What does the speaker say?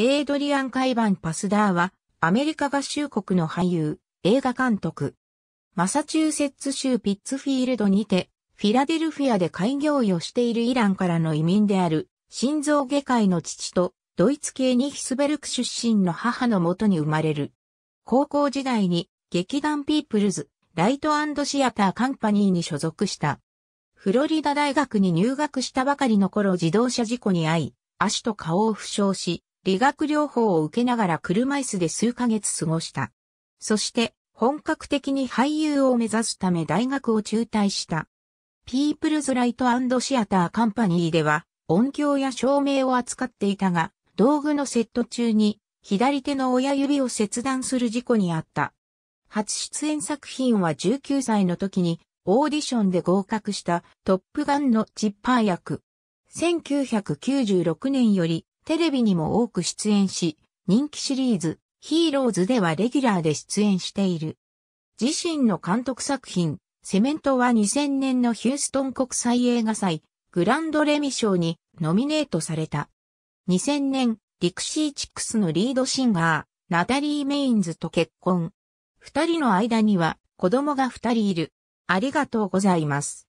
エイドリアン・カイバン・パスダーは、アメリカ合衆国の俳優、映画監督。マサチューセッツ州ピッツフィールドにて、フィラデルフィアで開業医をしているイランからの移民である、心臓外科医の父と、ドイツ系にヒスベルク出身の母のもとに生まれる。高校時代に、劇団ピープルズ、ライトシアターカンパニーに所属した。フロリダ大学に入学したばかりの頃自動車事故に遭い、足と顔を負傷し、理学療法を受けながら車椅子で数ヶ月過ごした。そして、本格的に俳優を目指すため大学を中退した。ピープルズライトシアターカンパニーでは音響や照明を扱っていたが、道具のセット中に左手の親指を切断する事故にあった。初出演作品は19歳の時にオーディションで合格したトップガンのチッパー役。1996年よりテレビにも多く出演し、人気シリーズ、ヒーローズではレギュラーで出演している。自身の監督作品、セメントは2000年のヒューストン国際映画祭、グランドレミ賞にノミネートされた。2000年、ディクシーチックスのリードシンガー、ナタリー・メインズと結婚。二人の間には子供が二人いる。ありがとうございます。